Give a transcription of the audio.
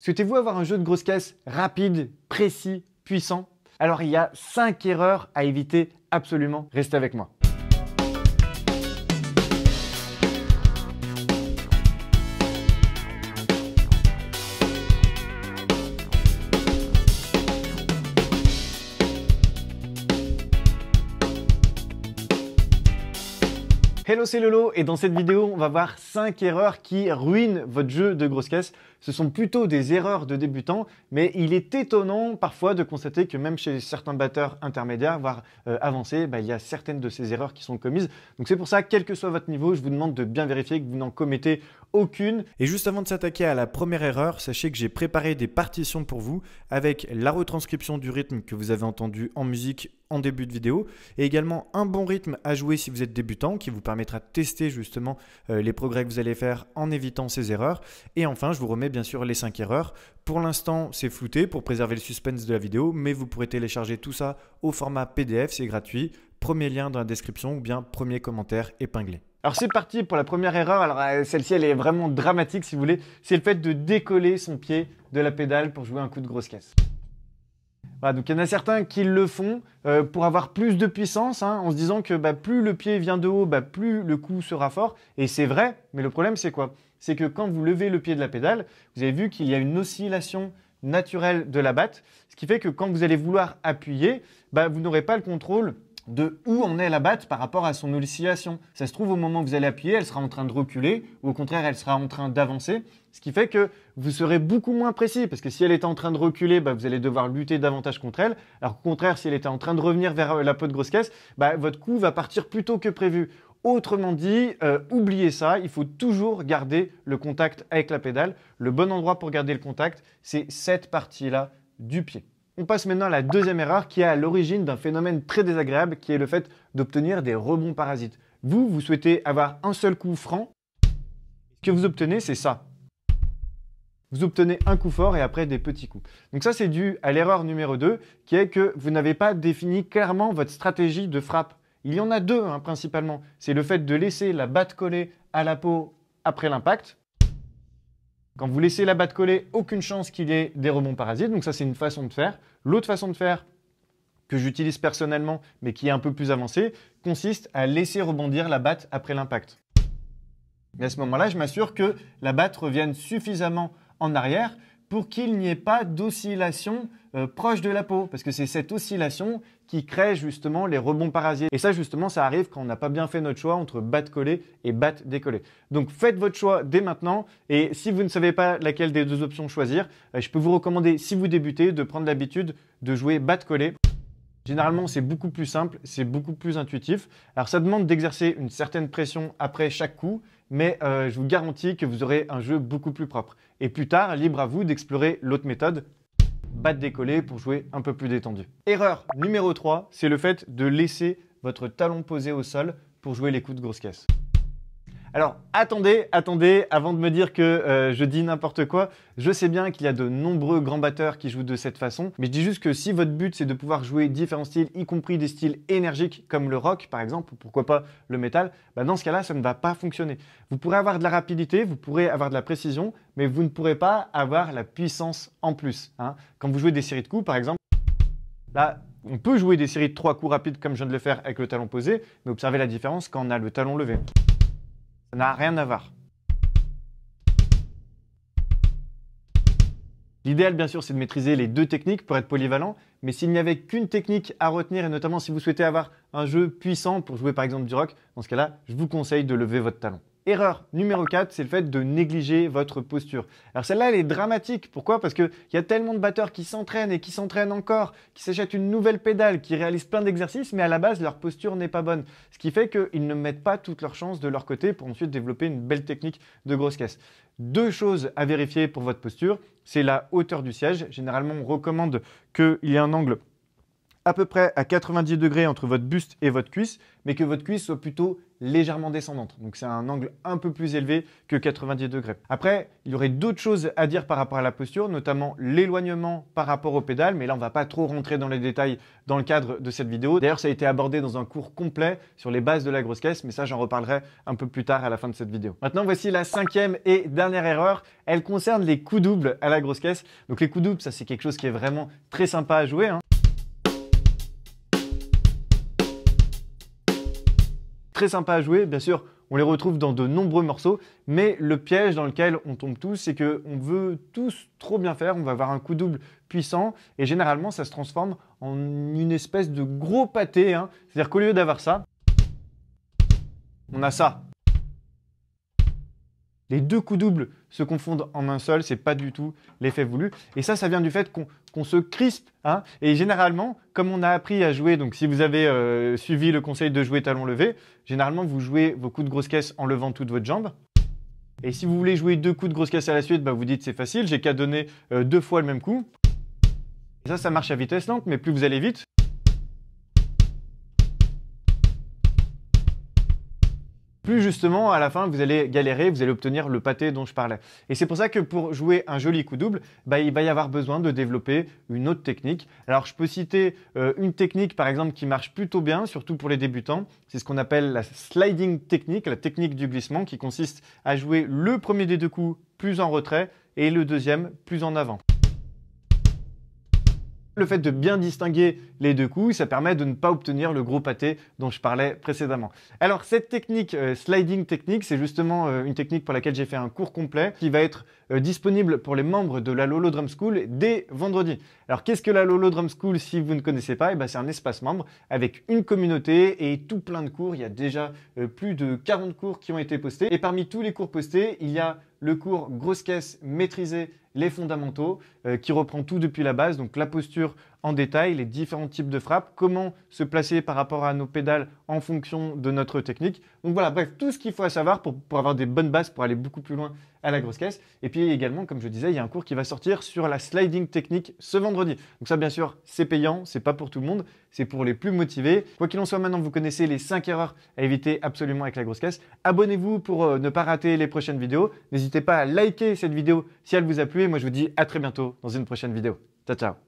Souhaitez-vous avoir un jeu de grosse caisse rapide, précis, puissant Alors il y a 5 erreurs à éviter absolument. Restez avec moi. Hello, c'est Lolo et dans cette vidéo, on va voir 5 erreurs qui ruinent votre jeu de grosse caisse. Ce sont plutôt des erreurs de débutants, mais il est étonnant parfois de constater que même chez certains batteurs intermédiaires, voire euh, avancés, bah, il y a certaines de ces erreurs qui sont commises. Donc c'est pour ça, quel que soit votre niveau, je vous demande de bien vérifier que vous n'en commettez aucune. Et juste avant de s'attaquer à la première erreur, sachez que j'ai préparé des partitions pour vous avec la retranscription du rythme que vous avez entendu en musique en début de vidéo, et également un bon rythme à jouer si vous êtes débutant, qui vous permettra de tester justement euh, les progrès que vous allez faire en évitant ces erreurs. Et enfin, je vous remets bien sûr les cinq erreurs. Pour l'instant, c'est flouté pour préserver le suspense de la vidéo, mais vous pourrez télécharger tout ça au format PDF, c'est gratuit. Premier lien dans la description ou bien premier commentaire épinglé. Alors c'est parti pour la première erreur. Alors euh, celle-ci, elle est vraiment dramatique si vous voulez. C'est le fait de décoller son pied de la pédale pour jouer un coup de grosse caisse donc il y en a certains qui le font euh, pour avoir plus de puissance, hein, en se disant que bah, plus le pied vient de haut, bah, plus le coup sera fort. Et c'est vrai, mais le problème c'est quoi C'est que quand vous levez le pied de la pédale, vous avez vu qu'il y a une oscillation naturelle de la batte, ce qui fait que quand vous allez vouloir appuyer, bah, vous n'aurez pas le contrôle de où en est la batte par rapport à son oscillation. Ça se trouve, au moment où vous allez appuyer, elle sera en train de reculer, ou au contraire, elle sera en train d'avancer, ce qui fait que vous serez beaucoup moins précis, parce que si elle était en train de reculer, bah, vous allez devoir lutter davantage contre elle, alors au contraire, si elle était en train de revenir vers euh, la peau de grosse caisse, bah, votre coup va partir plus tôt que prévu. Autrement dit, euh, oubliez ça, il faut toujours garder le contact avec la pédale. Le bon endroit pour garder le contact, c'est cette partie-là du pied. On passe maintenant à la deuxième erreur qui est à l'origine d'un phénomène très désagréable qui est le fait d'obtenir des rebonds parasites. Vous, vous souhaitez avoir un seul coup franc. Ce que vous obtenez, c'est ça. Vous obtenez un coup fort et après des petits coups. Donc ça, c'est dû à l'erreur numéro 2 qui est que vous n'avez pas défini clairement votre stratégie de frappe. Il y en a deux hein, principalement. C'est le fait de laisser la batte coller à la peau après l'impact quand vous laissez la batte coller, aucune chance qu'il y ait des rebonds parasites. Donc ça, c'est une façon de faire. L'autre façon de faire, que j'utilise personnellement, mais qui est un peu plus avancée, consiste à laisser rebondir la batte après l'impact. Mais à ce moment-là, je m'assure que la batte revienne suffisamment en arrière pour qu'il n'y ait pas d'oscillation euh, proche de la peau, parce que c'est cette oscillation qui créent justement les rebonds parasiers. Et ça, justement, ça arrive quand on n'a pas bien fait notre choix entre batte coller et batte décoller Donc faites votre choix dès maintenant. Et si vous ne savez pas laquelle des deux options choisir, euh, je peux vous recommander, si vous débutez, de prendre l'habitude de jouer batte coller Généralement, c'est beaucoup plus simple, c'est beaucoup plus intuitif. Alors, ça demande d'exercer une certaine pression après chaque coup, mais euh, je vous garantis que vous aurez un jeu beaucoup plus propre. Et plus tard, libre à vous d'explorer l'autre méthode batte décollé pour jouer un peu plus détendu. Erreur numéro 3, c'est le fait de laisser votre talon posé au sol pour jouer les coups de grosse caisse. Alors attendez, attendez, avant de me dire que euh, je dis n'importe quoi, je sais bien qu'il y a de nombreux grands batteurs qui jouent de cette façon, mais je dis juste que si votre but c'est de pouvoir jouer différents styles, y compris des styles énergiques comme le rock par exemple, ou pourquoi pas le métal, bah, dans ce cas-là ça ne va pas fonctionner. Vous pourrez avoir de la rapidité, vous pourrez avoir de la précision, mais vous ne pourrez pas avoir la puissance en plus. Hein. Quand vous jouez des séries de coups par exemple, là bah, on peut jouer des séries de trois coups rapides comme je viens de le faire avec le talon posé, mais observez la différence quand on a le talon levé. Ça n'a rien à voir. L'idéal, bien sûr, c'est de maîtriser les deux techniques pour être polyvalent, mais s'il n'y avait qu'une technique à retenir, et notamment si vous souhaitez avoir un jeu puissant pour jouer par exemple du rock, dans ce cas-là, je vous conseille de lever votre talon. Erreur numéro 4, c'est le fait de négliger votre posture. Alors celle-là, elle est dramatique. Pourquoi Parce qu'il y a tellement de batteurs qui s'entraînent et qui s'entraînent encore, qui s'achètent une nouvelle pédale, qui réalisent plein d'exercices, mais à la base, leur posture n'est pas bonne. Ce qui fait qu'ils ne mettent pas toutes leurs chances de leur côté pour ensuite développer une belle technique de grosse caisse. Deux choses à vérifier pour votre posture, c'est la hauteur du siège. Généralement, on recommande qu'il y ait un angle à peu près à 90 degrés entre votre buste et votre cuisse, mais que votre cuisse soit plutôt légèrement descendante. Donc c'est un angle un peu plus élevé que 90 degrés. Après, il y aurait d'autres choses à dire par rapport à la posture, notamment l'éloignement par rapport au pédales, mais là on ne va pas trop rentrer dans les détails dans le cadre de cette vidéo. D'ailleurs, ça a été abordé dans un cours complet sur les bases de la grosse caisse, mais ça j'en reparlerai un peu plus tard à la fin de cette vidéo. Maintenant, voici la cinquième et dernière erreur. Elle concerne les coups doubles à la grosse caisse. Donc les coups doubles, ça c'est quelque chose qui est vraiment très sympa à jouer. Hein. très sympa à jouer, bien sûr, on les retrouve dans de nombreux morceaux, mais le piège dans lequel on tombe tous, c'est que on veut tous trop bien faire, on va avoir un coup double puissant, et généralement ça se transforme en une espèce de gros pâté, hein. c'est-à-dire qu'au lieu d'avoir ça, on a ça les deux coups doubles se confondent en un seul, c'est pas du tout l'effet voulu. Et ça, ça vient du fait qu'on se crispe. Hein et généralement, comme on a appris à jouer, donc si vous avez euh, suivi le conseil de jouer talon levé, généralement vous jouez vos coups de grosse caisse en levant toute votre jambe. Et si vous voulez jouer deux coups de grosse caisse à la suite, bah, vous dites c'est facile, j'ai qu'à donner euh, deux fois le même coup. Et ça, ça marche à vitesse lente, mais plus vous allez vite, plus justement à la fin vous allez galérer, vous allez obtenir le pâté dont je parlais. Et c'est pour ça que pour jouer un joli coup double, bah, il va y avoir besoin de développer une autre technique. Alors je peux citer euh, une technique par exemple qui marche plutôt bien, surtout pour les débutants, c'est ce qu'on appelle la sliding technique, la technique du glissement qui consiste à jouer le premier des deux coups plus en retrait et le deuxième plus en avant. Le fait de bien distinguer les deux coups, ça permet de ne pas obtenir le gros pâté dont je parlais précédemment. Alors cette technique, euh, sliding technique, c'est justement euh, une technique pour laquelle j'ai fait un cours complet qui va être euh, disponible pour les membres de la Lolo Drum School dès vendredi. Alors qu'est-ce que la Lolo Drum School si vous ne connaissez pas eh ben, C'est un espace membre avec une communauté et tout plein de cours. Il y a déjà plus de 40 cours qui ont été postés. Et parmi tous les cours postés, il y a le cours Grosse Caisse maîtrisée les fondamentaux, euh, qui reprend tout depuis la base, donc la posture en détail les différents types de frappes, comment se placer par rapport à nos pédales en fonction de notre technique. Donc voilà, bref, tout ce qu'il faut savoir pour, avoir des bonnes bases pour aller beaucoup plus loin à la grosse caisse. Et puis également, comme je disais, il y a un cours qui va sortir sur la sliding technique ce vendredi. Donc ça, bien sûr, c'est payant, c'est pas pour tout le monde, c'est pour les plus motivés. Quoi qu'il en soit, maintenant, vous connaissez les 5 erreurs à éviter absolument avec la grosse caisse. Abonnez-vous pour euh, ne pas rater les prochaines vidéos. N'hésitez pas à liker cette vidéo si elle vous a plu. Et moi, je vous dis à très bientôt dans une prochaine vidéo. Ciao, ciao